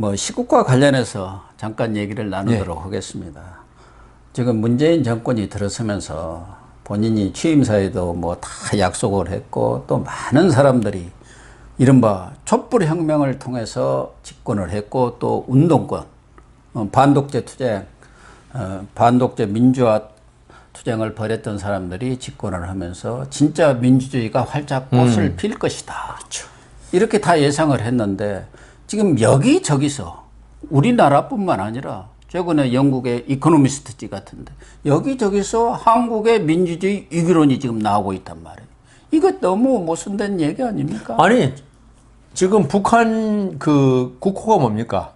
뭐 시국과 관련해서 잠깐 얘기를 나누도록 예. 하겠습니다. 지금 문재인 정권이 들어서면서 본인이 취임사에도 뭐 다 약속을 했고 또 많은 사람들이 이른바 촛불혁명을 통해서 집권을 했고 또 운동권, 어, 반독재 투쟁, 어, 반독재 민주화 투쟁을 벌였던 사람들이 집권을 하면서 진짜 민주주의가 활짝 꽃을 음. 필 것이다. 그렇죠. 이렇게 다 예상을 했는데 지금 여기저기서 우리나라뿐만 아니라 최근에 영국의 이코노미스트지 같은데 여기저기서 한국의 민주주의 위기론이 지금 나오고 있단 말이에요. 이거 너무 모순된 얘기 아닙니까? 아니 지금 북한 그 국호가 뭡니까?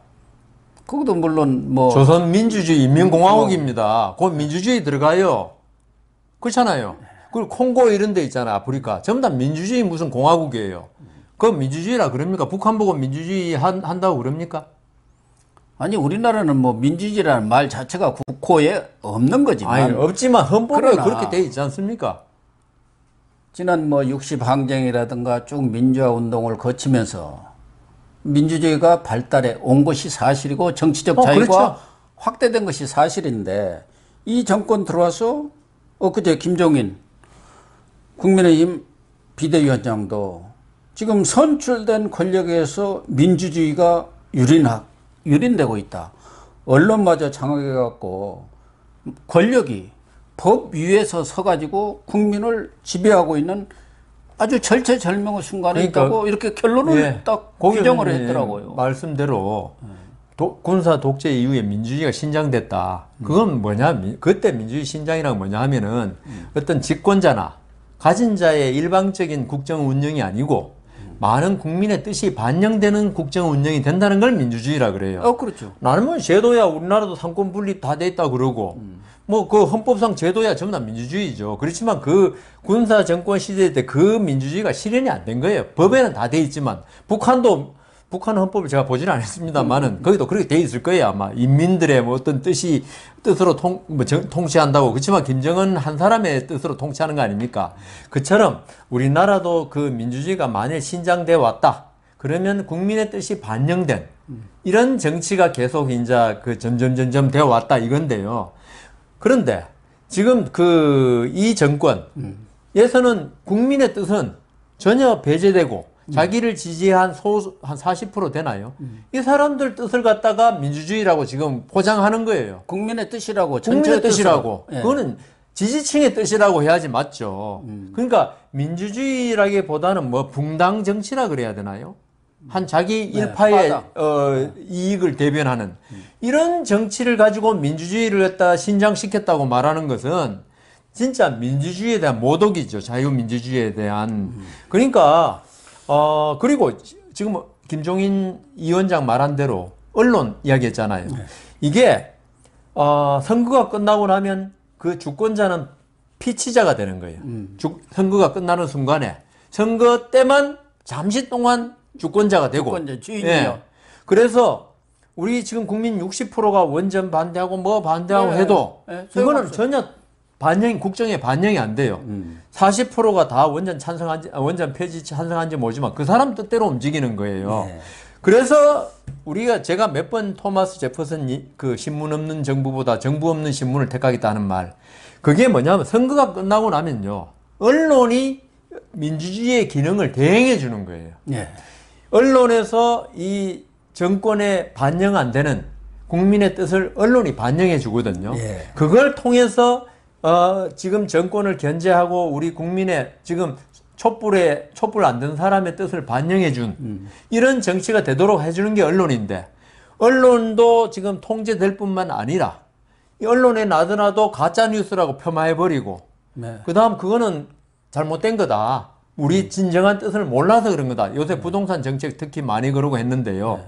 그것도 물론 뭐 조선 민주주의 인민공화국입니다. 뭐 곧 민주주의 들어가요. 그렇잖아요. 네. 그리고 콩고 이런 데 있잖아 아프리카 전부 다 민주주의 무슨 공화국이에요. 그 민주주의라 그럽니까? 북한 보고 민주주의 한, 한다고 그럽니까? 아니 우리나라는 뭐 민주주의라는 말 자체가 국호에 없는 거지만 아니, 없지만 헌법에 그렇게 돼 있지 않습니까? 지난 뭐 60항쟁이라든가 쭉 민주화 운동을 거치면서 민주주의가 발달해 온 것이 사실이고 정치적 어, 그렇죠. 자유가 그렇죠. 확대된 것이 사실인데 이 정권 들어와서 엊그제 김종인 국민의힘 비대위원장도 지금 선출된 권력에서 민주주의가 유린하, 유린되고 있다. 언론마저 장악해갖고 권력이 법 위에서 서가지고 국민을 지배하고 있는 아주 절체절명의 순간에 그러니까, 있다고 이렇게 결론을 예, 딱 규정을 했더라고요. 말씀대로 도, 예. 군사 독재 이후에 민주주의가 신장됐다. 음. 그건 뭐냐? 그때 민주주의 신장이란 뭐냐 하면은 음. 어떤 집권자나 가진 자의 일방적인 국정 운영이 아니고 많은 국민의 뜻이 반영되는 국정 운영이 된다는 걸 민주주의라 그래요. 어, 그렇죠. 나는 뭐 제도야 우리나라도 상권 분립 다돼 있다 그러고 음. 뭐그 헌법상 제도야 전부 다 민주주의죠. 그렇지만 그 군사 정권 시대 때 그 민주주의가 실현이 안 된 거예요. 법에는 다 돼 있지만 북한도 북한 헌법을 제가 보지는 않았습니다만은 거기도 그렇게 돼 있을 거예요 아마 인민들의 뭐 어떤 뜻이 뜻으로 통, 뭐 정, 통치한다고 그렇지만 김정은 한 사람의 뜻으로 통치하는 거 아닙니까 그처럼 우리나라도 그 민주주의가 만일 신장돼 왔다 그러면 국민의 뜻이 반영된 이런 정치가 계속 이제 그 점점 점점 되어 왔다 이건데요 그런데 지금 그 이 정권 에서는 국민의 뜻은 전혀 배제되고 음. 자기를 지지한 소한40% 되나요? 음. 이 사람들 뜻을 갖다가 민주주의라고 지금 포장하는 거예요. 국민의 뜻이라고 국민의 뜻이라고. 예. 그거는 지지층의 뜻이라고 해야지 맞죠. 음. 그러니까 민주주의라기보다는 뭐 붕당 정치라 그래야 되나요? 한 자기 네. 일파의 네, 어, 이익을 대변하는 이런 정치를 가지고 민주주의를 갖다 신장시켰다고 말하는 것은 진짜 민주주의에 대한 모독이죠. 자유민주주의에 대한. 그러니까 어, 그리고 지금 김종인 위원장 말한 대로 언론 이야기 했잖아요. 네. 이게, 어, 선거가 끝나고 나면 그 주권자는 피치자가 되는 거예요. 음. 주, 선거가 끝나는 순간에 선거 때만 잠시 동안 주권자가 되고. 주권자, 예. 주인이요. 예. 그래서 우리 지금 국민 60%가 원전 반대하고 뭐 반대하고 네, 해도 네, 네. 이거는 전혀 반영, 국정에 반영이 안 돼요. 음. 40%가 다 원전 찬성한지 아, 원전 폐지 찬성한지 모르지만 그 사람 뜻대로 움직이는 거예요. 네. 그래서 우리가 제가 몇 번 토마스 제퍼슨 그 신문 없는 정부보다 정부 없는 신문을 택하겠다는 말. 그게 뭐냐면 선거가 끝나고 나면요. 언론이 민주주의의 기능을 대행해 주는 거예요. 네. 언론에서 이 정권에 반영 안 되는 국민의 뜻을 언론이 반영해 주거든요. 예. 그걸 통해서 어, 지금 정권을 견제하고 우리 국민의 지금 촛불에 촛불 안 든 사람의 뜻을 반영해 준 음. 이런 정치가 되도록 해주는 게 언론인데 언론도 지금 통제될 뿐만 아니라 언론에 나더라도 가짜 뉴스라고 폄하해 버리고 네. 그다음 그거는 잘못된 거다. 우리 음. 진정한 뜻을 몰라서 그런 거다. 요새 네. 부동산 정책 특히 많이 그러고 했는데요. 네.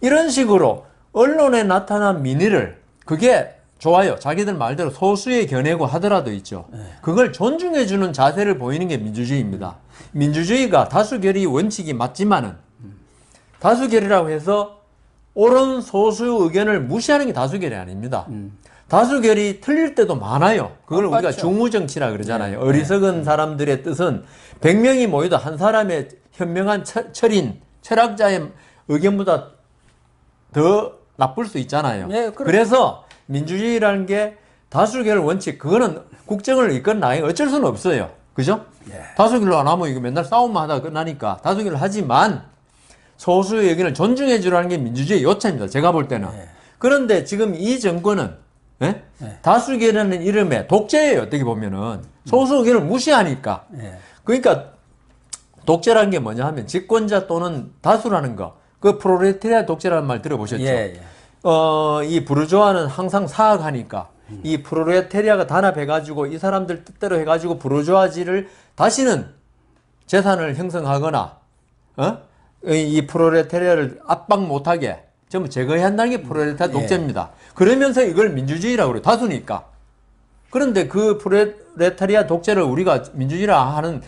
이런 식으로 언론에 나타난 민의를 그게 좋아요. 자기들 말대로 소수의 견해고 하더라도 있죠. 네. 그걸 존중해주는 자세를 보이는 게 민주주의입니다. 민주주의가 다수결의 원칙이 맞지만은 다수결이라고 해서 옳은 소수 의견을 무시하는 게 다수결이 아닙니다. 음. 다수결이 틀릴 때도 많아요. 그걸 우리가 중무정치라 그러잖아요. 네. 어리석은 네. 사람들의 뜻은 100명이 모여도 한 사람의 현명한 철, 인 철학자의 의견보다 더 나쁠 수 있잖아요. 그렇죠. 그래서 민주주의라는 게 다수결 원칙 그거는 국정을 이끌나이 어쩔 수는 없어요. 그죠? 예. 다수결로 안 하면 이거 맨날 싸움만 하다 끝나니까 다수결을 하지만 소수의 의견을 존중해 주라는 게 민주주의 의 요체입니다. 제가 볼 때는. 예. 그런데 지금 이 정권은 예? 예. 다수결이라는 이름의 독재예요. 어떻게 보면은 소수 의견을 무시하니까. 예. 그러니까 독재라는 게 뭐냐 하면 집권자 또는 다수라는 거. 그 프로레테리아 독재라는 말 들어보셨죠? 예, 어, 이 부르주아는 항상 사악하니까 음. 이 프로레테리아가 단합해가지고 이 사람들 뜻대로 해가지고 부르주아지를 다시는 재산을 형성하거나 어? 이 프로레테리아를 압박 못하게 전부 제거해야 한다는 게 프로레테리아 예. 독재입니다. 예. 그러면서 이걸 민주주의라고 그래요. 다수니까. 그런데 그 프로레테리아 독재를 우리가 민주주의라 하는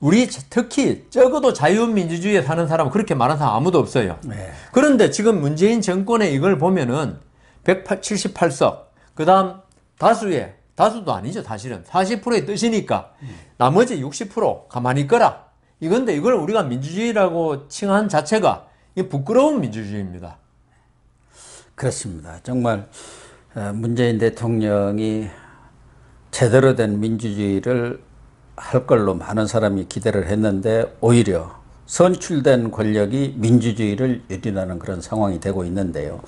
우리 특히 적어도 자유민주주의에 사는 사람 그렇게 말한 사람 아무도 없어요. 네. 그런데 지금 문재인 정권의 이걸 보면은 178석 그다음 다수의 다수도 아니죠 사실은 40%의 뜻이니까 음. 나머지 60% 가만히 있거라 이건데 이걸 우리가 민주주의라고 칭한 자체가 부끄러운 민주주의입니다. 그렇습니다. 정말 어, 문재인 대통령이 제대로 된 민주주의를 할 걸로 많은 사람이 기대를 했는데 오히려 선출된 권력이 민주주의를 유린하는 그런 상황이 되고 있는데요.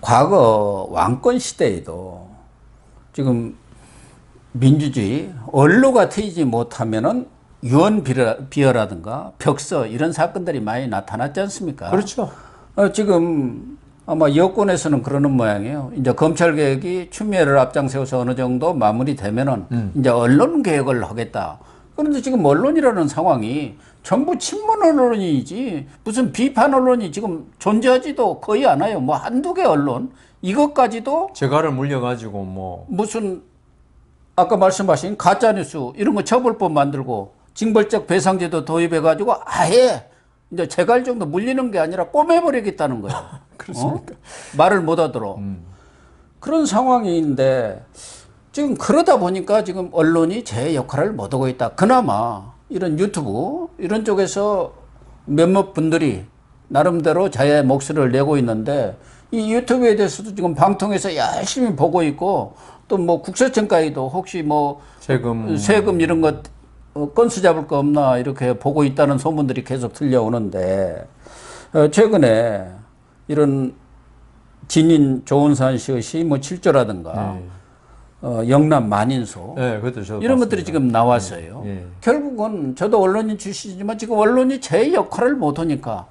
과거 왕권 시대에도 지금 민주주의, 언로가 트이지 못하면은 유언 비어라든가 벽서 이런 사건들이 많이 나타났지 않습니까? 그렇죠. 어, 지금 아마 여권에서는 그러는 모양이에요. 이제 검찰 개혁이 추미애를 앞장세워서 어느 정도 마무리되면은 음. 이제 언론 개혁을 하겠다. 그런데 지금 언론이라는 상황이 전부 친문 언론이지 무슨 비판 언론이 지금 존재하지도 거의 않아요. 뭐 한두 개 언론 이것까지도 제가를 물려가지고 뭐 무슨 아까 말씀하신 가짜 뉴스 이런 거 처벌법 만들고 징벌적 배상제도 도입해가지고 아예 이제 재갈정도 물리는 게 아니라 꼬매버리겠다는 거예요. 그렇습니까? 어? 말을 못 하도록. 음. 그런 상황인데 지금 그러다 보니까 지금 언론이 제 역할을 못 하고 있다. 그나마 이런 유튜브 이런 쪽에서 몇몇 분들이 나름대로 자의 목소리를 내고 있는데 이 유튜브에 대해서도 지금 방통에서 열심히 보고 있고 또 뭐 국세청까지도 혹시 뭐 세금 세금 이런 것 어, 건수 잡을 거 없나 이렇게 보고 있다는 소문들이 계속 들려오는데 어, 최근에 이런 진인 조은산 시의 뭐칠조라든가 네. 예. 어, 영남 만인소 네, 이런 봤습니다. 것들이 지금 나왔어요. 네. 결국은 저도 언론인 출신이지만 지금 언론이 제 역할을 못하니까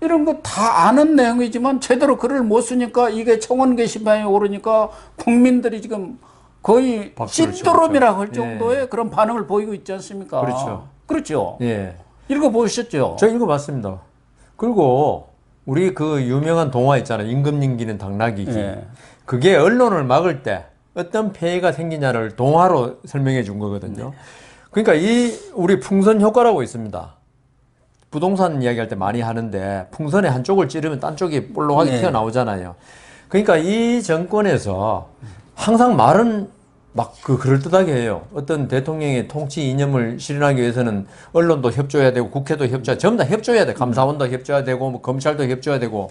이런 거 다 아는 내용이지만 제대로 글을 못 쓰니까 이게 청원 게시판에 오르니까 국민들이 지금 거의 찐드롬이라고 할 정도의 예. 그런 반응을 보이고 있지 않습니까? 그렇죠. 그렇죠. 예. 읽어보셨죠? 저 읽어봤습니다. 그리고 우리 그 유명한 동화 있잖아요. 임금님기는 당나귀기. 예. 그게 언론을 막을 때 어떤 폐해가 생기냐를 동화로 설명해 준 거거든요. 네. 그러니까 이 우리 풍선 효과라고 있습니다. 부동산 이야기할 때 많이 하는데 풍선의 한쪽을 찌르면 딴 쪽이 볼록하게 네. 튀어나오잖아요. 그러니까 이 정권에서 항상 말은 막그 그럴듯하게 해요. 어떤 대통령의 통치 이념을 실현하기 위해서는 언론도 협조해야 되고 국회도 협조해야 전부 다 협조해야 돼. 감사원도 협조해야 되고 뭐 검찰도 협조해야 되고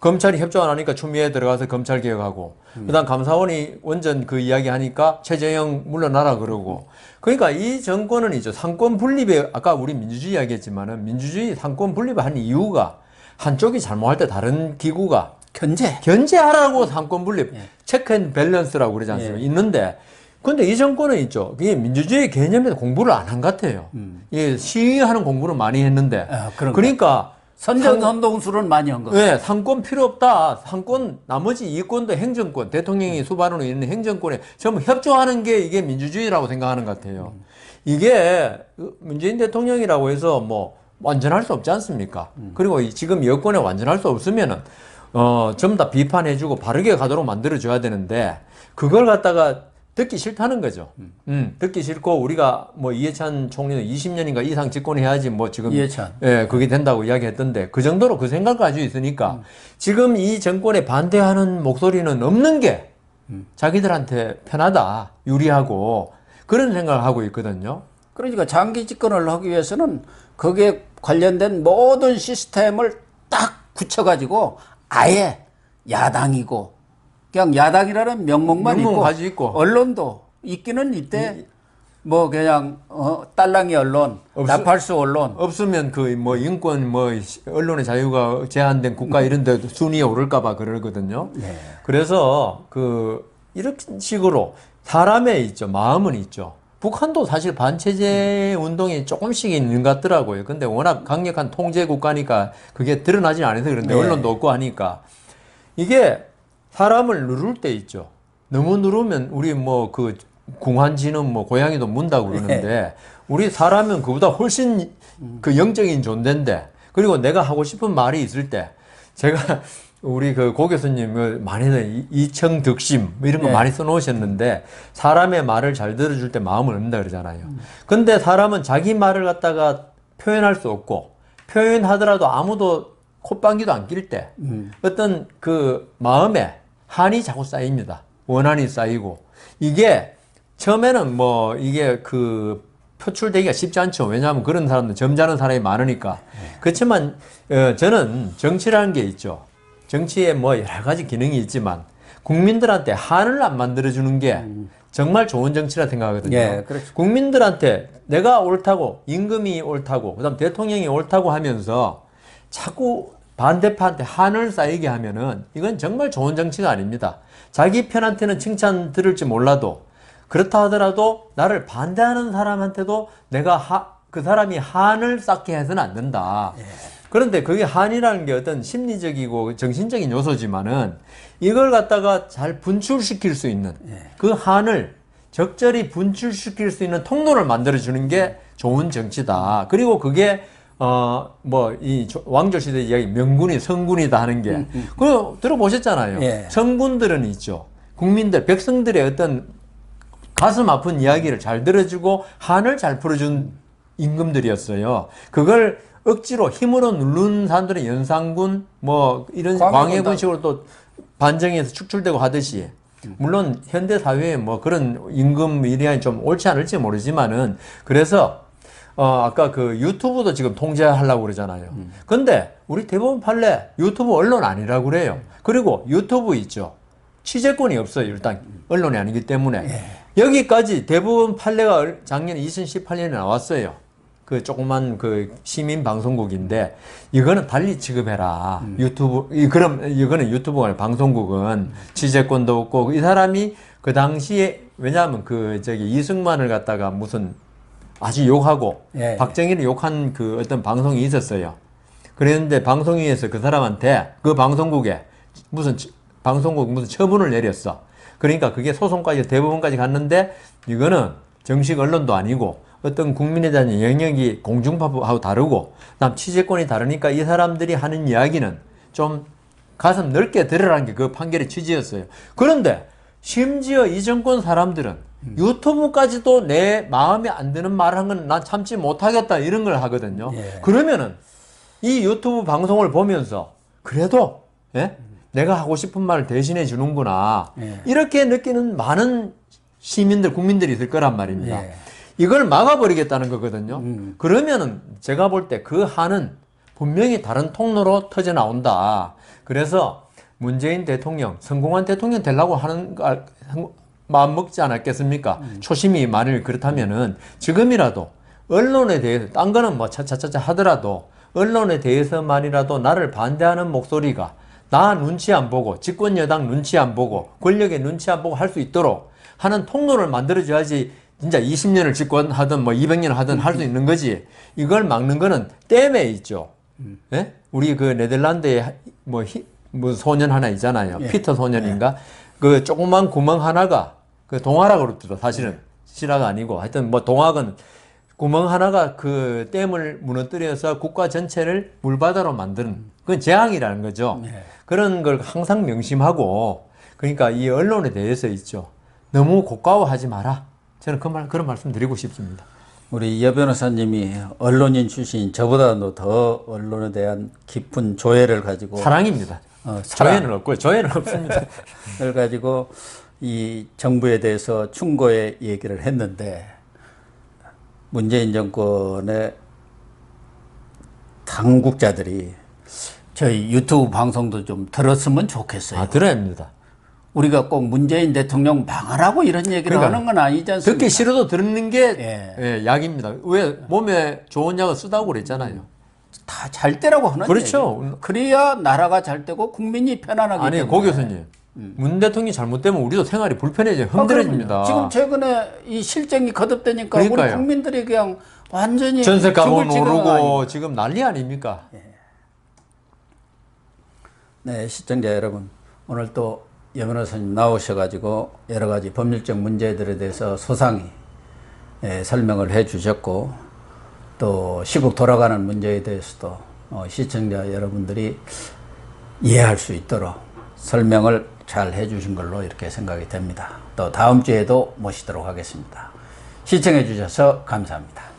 검찰이 협조 안 하니까 추미애 들어가서 검찰 개혁하고 음. 그다음 감사원이 원전 그 이야기 하니까 최재형 물러나라 그러고 그러니까 이 정권은 이제 상권 분립에 아까 우리 민주주의 이야기했지만은 민주주의 상권 분립을 한 이유가 한쪽이 잘못할 때 다른 기구가 견제 견제하라고 상권 분립 예. 체크 앤 밸런스라고 그러지 않습니까? 예. 있는데 근데 이 정권은 있죠. 이게 민주주의 개념에 공부를 안 한 것 같아요. 음. 이게 시위하는 공부를 많이 했는데. 아, 그러니까 선전 선동수를 많이 한 거죠. 네, 예, 상권 필요 없다. 상권 나머지 이권도 행정권, 대통령이 음. 수반으로 있는 행정권에 전부 협조하는 게 이게 민주주의라고 생각하는 것 같아요. 음. 이게 그 문재인 대통령이라고 해서 뭐 완전할 수 없지 않습니까? 음. 그리고 지금 여권에 완전할 수 없으면은 어, 전부 다 비판해주고 바르게 가도록 만들어줘야 되는데 그걸 갖다가 듣기 싫다는 거죠. 음. 음. 듣기 싫고 우리가 뭐 이해찬 총리는 20년인가 이상 집권해야지 뭐 지금 이해찬. 예, 그게 된다고 이야기했던데 그 정도로 그 생각 가지고 있으니까 음. 지금 이 정권에 반대하는 목소리는 없는 게 음. 자기들한테 편하다, 유리하고 그런 생각을 하고 있거든요. 그러니까 장기 집권을 하기 위해서는 거기에 관련된 모든 시스템을 딱 굳혀가지고 아예 야당이고 그냥 야당이라는 명목만 명목 있고, 있고, 언론도 있기는 있대. 이, 뭐 그냥 어, 딸랑이 언론, 없 나팔수 언론 없으면 그 뭐 인권 뭐 언론의 자유가 제한된 국가 음. 이런데 순위에 오를까봐 그러거든요. 네. 그래서 그 이런 식으로 사람의 있죠 마음은 있죠. 북한도 사실 반체제 음. 운동이 조금씩 있는 것 같더라고요. 근데 워낙 강력한 통제 국가니까 그게 드러나진 않아서 그런데 네. 언론도 없고 하니까 이게 사람을 누를 때 있죠. 너무 누르면 우리 뭐 그 궁한지는 뭐 고양이도 문다고 그러는데 예. 우리 사람은 그보다 훨씬 그 영적인 존재인데 그리고 내가 하고 싶은 말이 있을 때 제가 우리 그 고 교수님 을 많이는 이청 득심 뭐 이런 거 네. 많이 써놓으셨는데 사람의 말을 잘 들어줄 때 마음을 얻는다 그러잖아요. 음. 근데 사람은 자기 말을 갖다가 표현할 수 없고 표현하더라도 아무도 콧방귀도 안 낄때 음. 어떤 그 마음에 한이 자꾸 쌓입니다. 원한이 쌓이고 이게 처음에는 뭐 이게 그 표출되기가 쉽지 않죠. 왜냐하면 그런 사람들 점잖은 사람이 많으니까. 그렇지만 어, 저는 정치라는 게 있죠. 정치에 뭐 여러 가지 기능이 있지만 국민들한테 한을 안 만들어주는 게 음. 정말 좋은 정치라 생각하거든요. 예, 그렇죠. 국민들한테 내가 옳다고 임금이 옳다고 그다음 대통령이 옳다고 하면서 자꾸 반대파한테 한을 쌓이게 하면은 이건 정말 좋은 정치가 아닙니다. 자기 편한테는 칭찬 들을지 몰라도 그렇다 하더라도 나를 반대하는 사람한테도 내가 하, 그 사람이 한을 쌓게 해서는 안 된다. 예. 그런데 그게 한이라는 게 어떤 심리적이고 정신적인 요소지만은 이걸 갖다가 잘 분출시킬 수 있는 예. 그 한을 적절히 분출시킬 수 있는 통로를 만들어주는 게 좋은 정치다. 그리고 그게 어, 뭐, 이 왕조시대 이야기 명군이, 성군이다 하는 게. 음, 음. 그거 들어보셨잖아요. 예. 성군들은 있죠. 국민들, 백성들의 어떤 가슴 아픈 이야기를 잘 들어주고 한을 잘 풀어준 임금들이었어요. 그걸 억지로 힘으로 누른 사람들의 연산군, 뭐, 이런 광해군식으로 또 반정에서 축출되고 하듯이 음. 물론 현대 사회에 뭐 그런 임금 이량한좀 옳지 않을지 모르지만은 그래서 어, 아까 그 유튜브도 지금 통제하려고 그러잖아요. 음. 근데 우리 대법원 판례 유튜브 언론 아니라고 그래요. 그리고 유튜브 있죠. 취재권이 없어요. 일단 언론이 아니기 때문에. 예. 여기까지 대법원 판례가 작년 2018년에 나왔어요. 그 조그만 그 시민 방송국인데 이거는 달리 취급해라. 음. 유튜브 이 그럼 이거는 유튜브가 아니라 방송국은 취재권도 없고 이 사람이 그 당시에 왜냐하면 그 저기 이승만을 갖다가 무슨 아주 욕하고 예, 예, 박정희를 욕한 그 어떤 방송이 있었어요. 그랬는데 방송위에서 그 사람한테 그 방송국에 무슨 방송국 무슨 처분을 내렸어. 그러니까 그게 소송까지 대법원까지 갔는데 이거는 정식 언론도 아니고 어떤 국민에 대한 영역이 공중파하고 다르고 그다음 취재권이 다르니까 이 사람들이 하는 이야기는 좀 가슴 넓게 들으라는 게 그 판결의 취지였어요. 그런데 심지어 이 정권 사람들은 음. 유튜브까지도 내 마음에 안 드는 말을 한건 난 참지 못하겠다 이런 걸 하거든요. 예. 그러면은 이 유튜브 방송을 보면서 그래도 예? 음. 내가 하고 싶은 말을 대신해 주는구나 예. 이렇게 느끼는 많은 시민들 국민들이 있을 거란 말입니다. 예. 이걸 막아버리겠다는 거거든요. 음. 그러면은 제가 볼 때 그 한은 분명히 다른 통로로 터져 나온다. 그래서 문재인 대통령, 성공한 대통령 되려고 하는 아, 마음 먹지 않았겠습니까? 음. 초심이 만일 그렇다면은 지금이라도 언론에 대해서 딴 거는 뭐 차차차차 하더라도 언론에 대해서만이라도 나를 반대하는 목소리가 나 눈치 안 보고 집권 여당 눈치 안 보고 권력의 눈치 안 보고 할 수 있도록 하는 통로를 만들어줘야지 진짜 20년을 집권하든 뭐 200년 하든 음. 할수 있는 거지 이걸 막는 거는 땜에 있죠. 음. 예? 우리 그 네덜란드의 뭐 히, 뭐 소년 하나 있잖아요. 예. 피터 소년인가? 예. 그 조그만 구멍 하나가 그 동화라고 그러더라. 사실은 예. 실화가 아니고 하여튼 뭐 동화는 구멍 하나가 그 댐을 무너뜨려서 국가 전체를 물바다로 만드는 그건 재앙이라는 거죠. 예. 그런 걸 항상 명심하고 그러니까 이 언론에 대해서 있죠. 너무 고가워하지 마라. 저는 그 말, 그런 말씀 드리고 싶습니다. 우리 여 변호사님이 언론인 출신 저보다도 더 언론에 대한 깊은 조예를 가지고 사랑입니다. 어, 저희는 없고요. 저희는 없습니다. 그를 가지고 이 정부에 대해서 충고의 얘기를 했는데 문재인 정권의 당국자들이 저희 유튜브 방송도 좀 들었으면 좋겠어요. 아, 들어야 합니다. 우리가 꼭 문재인 대통령 망하라고 이런 얘기를 그러니까, 하는 건 아니지 않습니까? 듣기 싫어도 듣는 게 예. 예, 약입니다. 왜 몸에 좋은 약을 쓰다고 그랬잖아요. 다잘 때라고 하는 그렇죠. 얘기죠. 그래야 나라가 잘 되고 국민이 편안하게 아니 고 교수님 음. 문 대통령이 잘못되면 우리도 생활이 불편해져요. 아, 흔들어집니다. 아, 지금 최근에 이 실정이 거듭되니까 그러니까요. 우리 국민들이 그냥 완전히 전세 값을 모르고 지금 난리 아닙니까? 네. 네, 시청자 여러분 오늘 또 여변호사님 나오셔가지고 여러 가지 법률적 문제들에 대해서 소상히 예, 설명을 해주셨고 또 시국 돌아가는 문제에 대해서도 어, 시청자 여러분들이 이해할 수 있도록 설명을 잘 해주신 걸로 이렇게 생각이 됩니다. 또 다음 주에도 모시도록 하겠습니다. 시청해 주셔서 감사합니다.